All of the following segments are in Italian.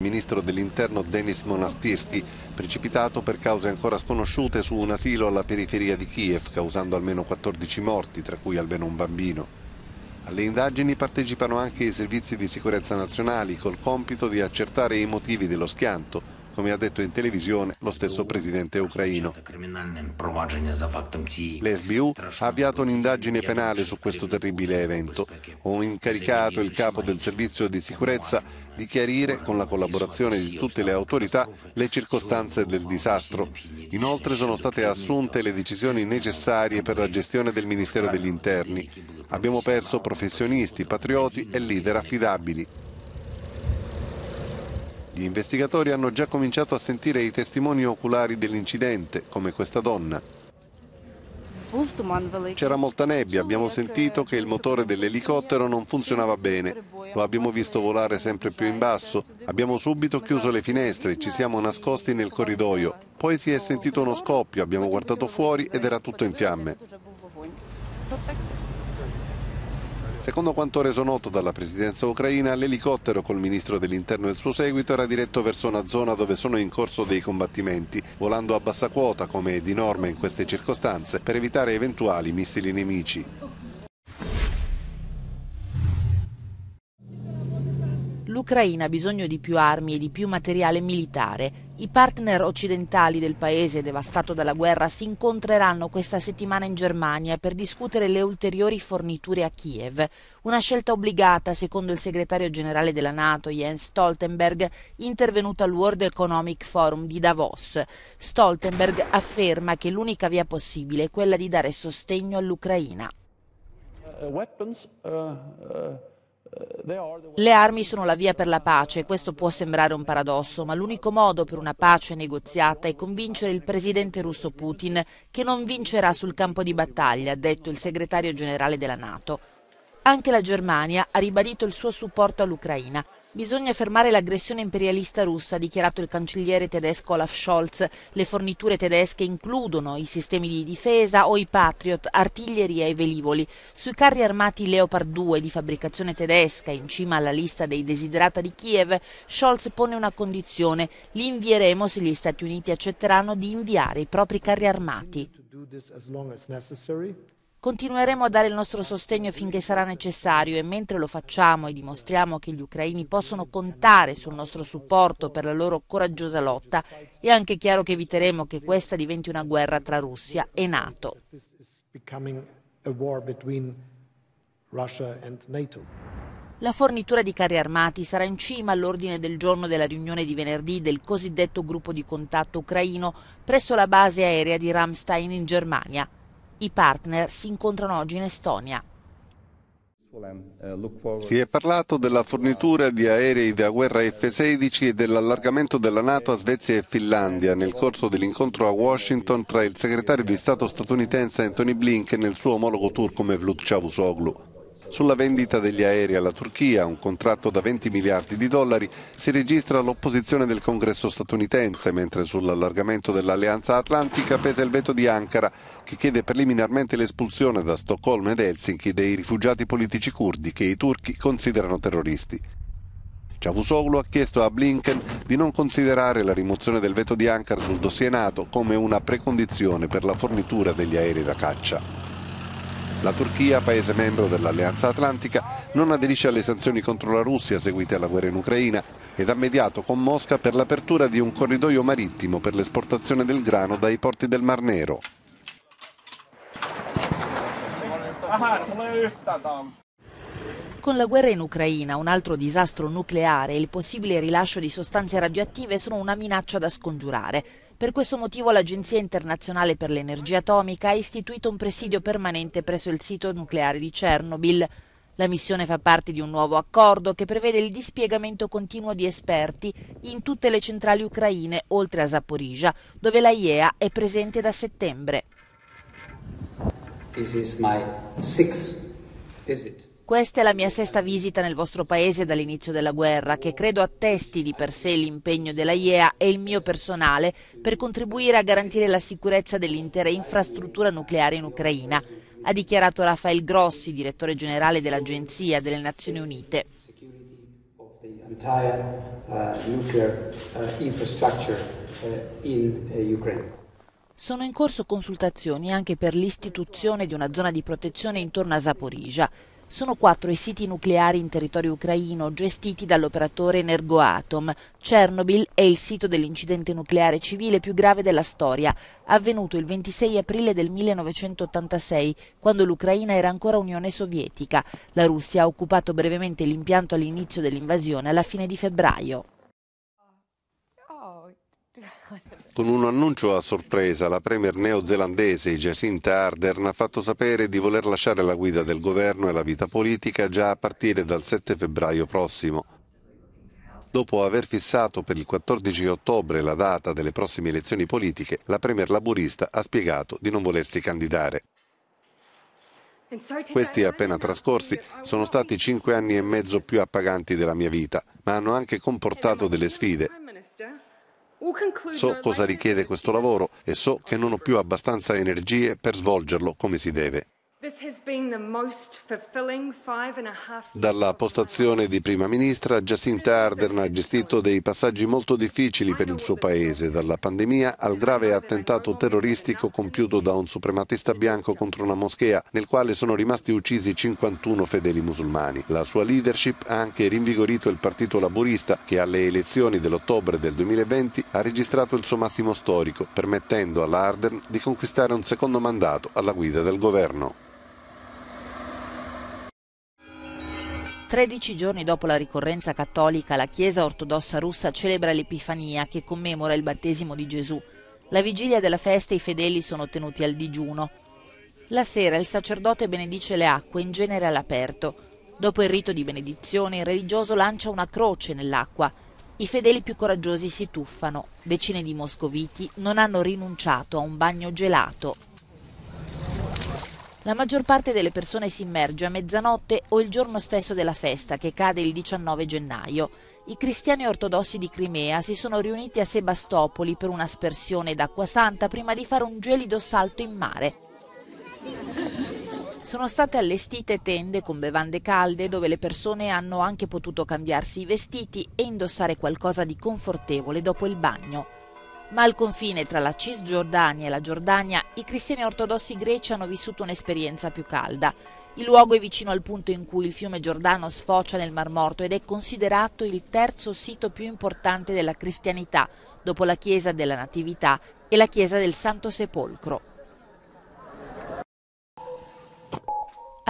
Il ministro dell'interno Denis Monastirsky, precipitato per cause ancora sconosciute su un asilo alla periferia di Kiev, causando almeno 14 morti, tra cui almeno un bambino. Alle indagini partecipano anche i servizi di sicurezza nazionali col compito di accertare i motivi dello schianto, come ha detto in televisione lo stesso presidente ucraino. L'SBU ha avviato un'indagine penale su questo terribile evento. Ho incaricato il capo del servizio di sicurezza di chiarire con la collaborazione di tutte le autorità le circostanze del disastro. Inoltre sono state assunte le decisioni necessarie per la gestione del Ministero degli Interni. Abbiamo perso professionisti, patrioti e leader affidabili. Gli investigatori hanno già cominciato a sentire i testimoni oculari dell'incidente, come questa donna. C'era molta nebbia, abbiamo sentito che il motore dell'elicottero non funzionava bene. Lo abbiamo visto volare sempre più in basso. Abbiamo subito chiuso le finestre, ci siamo nascosti nel corridoio. Poi si è sentito uno scoppio, abbiamo guardato fuori ed era tutto in fiamme. Secondo quanto reso noto dalla presidenza ucraina, l'elicottero col ministro dell'interno e il suo seguito era diretto verso una zona dove sono in corso dei combattimenti, volando a bassa quota come di norma in queste circostanze per evitare eventuali missili nemici. l'Ucraina ha bisogno di più armi e di più materiale militare. I partner occidentali del paese devastato dalla guerra si incontreranno questa settimana in Germania per discutere le ulteriori forniture a Kiev, una scelta obbligata secondo il segretario generale della Nato Jens Stoltenberg intervenuto al World Economic Forum di Davos. Stoltenberg afferma che l'unica via possibile è quella di dare sostegno all'Ucraina. Uh, weapons, uh, uh... Le armi sono la via per la pace, questo può sembrare un paradosso, ma l'unico modo per una pace negoziata è convincere il presidente russo Putin che non vincerà sul campo di battaglia, ha detto il segretario generale della Nato. Anche la Germania ha ribadito il suo supporto all'Ucraina, Bisogna fermare l'aggressione imperialista russa, ha dichiarato il cancelliere tedesco Olaf Scholz. Le forniture tedesche includono i sistemi di difesa o i Patriot, artiglieria e velivoli. Sui carri armati Leopard 2 di fabbricazione tedesca, in cima alla lista dei desiderata di Kiev, Scholz pone una condizione. Li invieremo se gli Stati Uniti accetteranno di inviare i propri carri armati. Continueremo a dare il nostro sostegno finché sarà necessario e mentre lo facciamo e dimostriamo che gli ucraini possono contare sul nostro supporto per la loro coraggiosa lotta, è anche chiaro che eviteremo che questa diventi una guerra tra Russia e NATO. La fornitura di carri armati sarà in cima all'ordine del giorno della riunione di venerdì del cosiddetto gruppo di contatto ucraino presso la base aerea di Ramstein in Germania. I partner si incontrano oggi in Estonia. Si è parlato della fornitura di aerei da guerra F-16 e dell'allargamento della Nato a Svezia e Finlandia nel corso dell'incontro a Washington tra il segretario di Stato statunitense Anthony Blinken e il suo omologo turco Mevlut Cavusoglu. Sulla vendita degli aerei alla Turchia, un contratto da 20 miliardi di dollari, si registra l'opposizione del congresso statunitense, mentre sull'allargamento dell'alleanza atlantica pesa il veto di Ankara, che chiede preliminarmente l'espulsione da Stoccolma ed Helsinki dei rifugiati politici curdi che i turchi considerano terroristi. Cavusoglu ha chiesto a Blinken di non considerare la rimozione del veto di Ankara sul dossier NATO come una precondizione per la fornitura degli aerei da caccia. La Turchia, paese membro dell'Alleanza Atlantica, non aderisce alle sanzioni contro la Russia seguite alla guerra in Ucraina ed ha mediato con Mosca per l'apertura di un corridoio marittimo per l'esportazione del grano dai porti del Mar Nero. Con la guerra in Ucraina, un altro disastro nucleare e il possibile rilascio di sostanze radioattive sono una minaccia da scongiurare. Per questo motivo l'Agenzia internazionale per l'energia atomica ha istituito un presidio permanente presso il sito nucleare di Chernobyl. La missione fa parte di un nuovo accordo che prevede il dispiegamento continuo di esperti in tutte le centrali ucraine, oltre a Zaporizia, dove la IEA è presente da settembre. This is my sixth visit. Questa è la mia sesta visita nel vostro paese dall'inizio della guerra, che credo attesti di per sé l'impegno della IEA e il mio personale per contribuire a garantire la sicurezza dell'intera infrastruttura nucleare in Ucraina, ha dichiarato Rafael Grossi, direttore generale dell'Agenzia delle Nazioni Unite. Uh, uh, uh, Sono in corso consultazioni anche per l'istituzione di una zona di protezione intorno a Zaporizia. Sono quattro i siti nucleari in territorio ucraino gestiti dall'operatore Energoatom. Chernobyl è il sito dell'incidente nucleare civile più grave della storia, avvenuto il 26 aprile del 1986, quando l'Ucraina era ancora Unione Sovietica. La Russia ha occupato brevemente l'impianto all'inizio dell'invasione alla fine di febbraio. Con un annuncio a sorpresa, la premier neozelandese Jacinta Ardern ha fatto sapere di voler lasciare la guida del governo e la vita politica già a partire dal 7 febbraio prossimo. Dopo aver fissato per il 14 ottobre la data delle prossime elezioni politiche, la premier laburista ha spiegato di non volersi candidare. Questi appena trascorsi sono stati cinque anni e mezzo più appaganti della mia vita, ma hanno anche comportato delle sfide So cosa richiede questo lavoro e so che non ho più abbastanza energie per svolgerlo come si deve. Dalla postazione di prima ministra, Jacinta Ardern ha gestito dei passaggi molto difficili per il suo paese, dalla pandemia al grave attentato terroristico compiuto da un suprematista bianco contro una moschea, nel quale sono rimasti uccisi 51 fedeli musulmani. La sua leadership ha anche rinvigorito il Partito Laburista, che alle elezioni dell'ottobre del 2020 ha registrato il suo massimo storico, permettendo all'Ardern di conquistare un secondo mandato alla guida del governo. Tredici giorni dopo la ricorrenza cattolica, la Chiesa ortodossa russa celebra l'Epifania che commemora il battesimo di Gesù. La vigilia della festa i fedeli sono tenuti al digiuno. La sera il sacerdote benedice le acque, in genere all'aperto. Dopo il rito di benedizione, il religioso lancia una croce nell'acqua. I fedeli più coraggiosi si tuffano. Decine di moscoviti non hanno rinunciato a un bagno gelato la maggior parte delle persone si immerge a mezzanotte o il giorno stesso della festa, che cade il 19 gennaio. I cristiani ortodossi di Crimea si sono riuniti a Sebastopoli per un'aspersione d'acqua santa prima di fare un gelido salto in mare. Sono state allestite tende con bevande calde dove le persone hanno anche potuto cambiarsi i vestiti e indossare qualcosa di confortevole dopo il bagno. Ma al confine tra la Cisgiordania e la Giordania, i cristiani ortodossi greci hanno vissuto un'esperienza più calda. Il luogo è vicino al punto in cui il fiume Giordano sfocia nel Mar Morto ed è considerato il terzo sito più importante della cristianità, dopo la chiesa della Natività e la chiesa del Santo Sepolcro.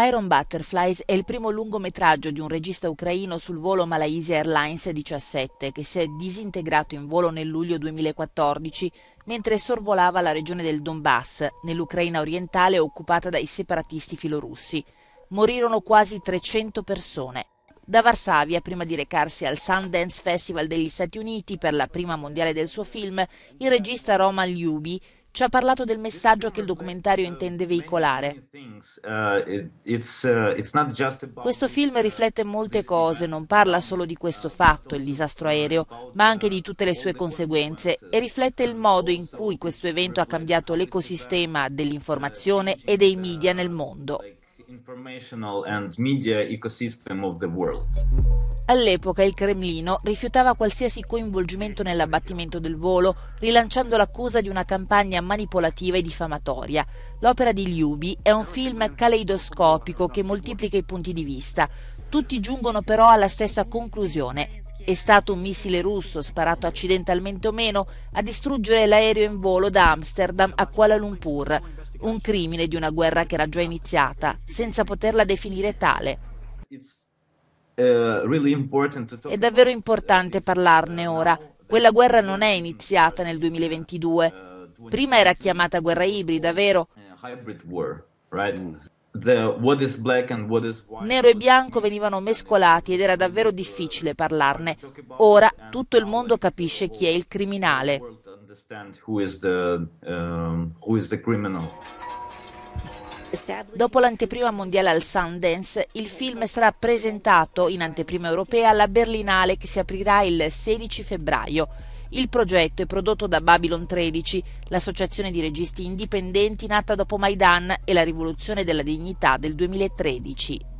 Iron Butterflies è il primo lungometraggio di un regista ucraino sul volo Malaysia Airlines 17 che si è disintegrato in volo nel luglio 2014 mentre sorvolava la regione del Donbass, nell'Ucraina orientale occupata dai separatisti filorussi. Morirono quasi 300 persone. Da Varsavia, prima di recarsi al Sundance Festival degli Stati Uniti per la prima mondiale del suo film, il regista Roman Liubi ci ha parlato del messaggio che il documentario intende veicolare. Questo film riflette molte cose, non parla solo di questo fatto, il disastro aereo, ma anche di tutte le sue conseguenze e riflette il modo in cui questo evento ha cambiato l'ecosistema dell'informazione e dei media nel mondo. informational and media ecosystem of the world. All'epoca il Cremlino rifiutava qualsiasi coinvolgimento nell'abbattimento del volo, rilanciando l'accusa di una campagna manipolativa e diffamatoria. L'opera di Liubi è un film caleidoscopico che moltiplica i punti di vista. Tutti giungono però alla stessa conclusione. È stato un missile russo, sparato accidentalmente o meno, a distruggere l'aereo in volo da Amsterdam a Kuala Lumpur, un crimine di una guerra che era già iniziata, senza poterla definire tale. Eh, è davvero importante eh, parlarne ora. Quella guerra non è iniziata nel 2022. Eh, Prima era chiamata guerra ibrida, vero? Nero e bianco venivano mescolati ed era davvero difficile parlarne. Ora tutto il mondo capisce chi è il criminale. Dopo l'anteprima mondiale al Sundance, il film sarà presentato in anteprima europea alla Berlinale che si aprirà il 16 febbraio. Il progetto è prodotto da Babylon 13, l'associazione di registi indipendenti nata dopo Maidan e la rivoluzione della dignità del 2013.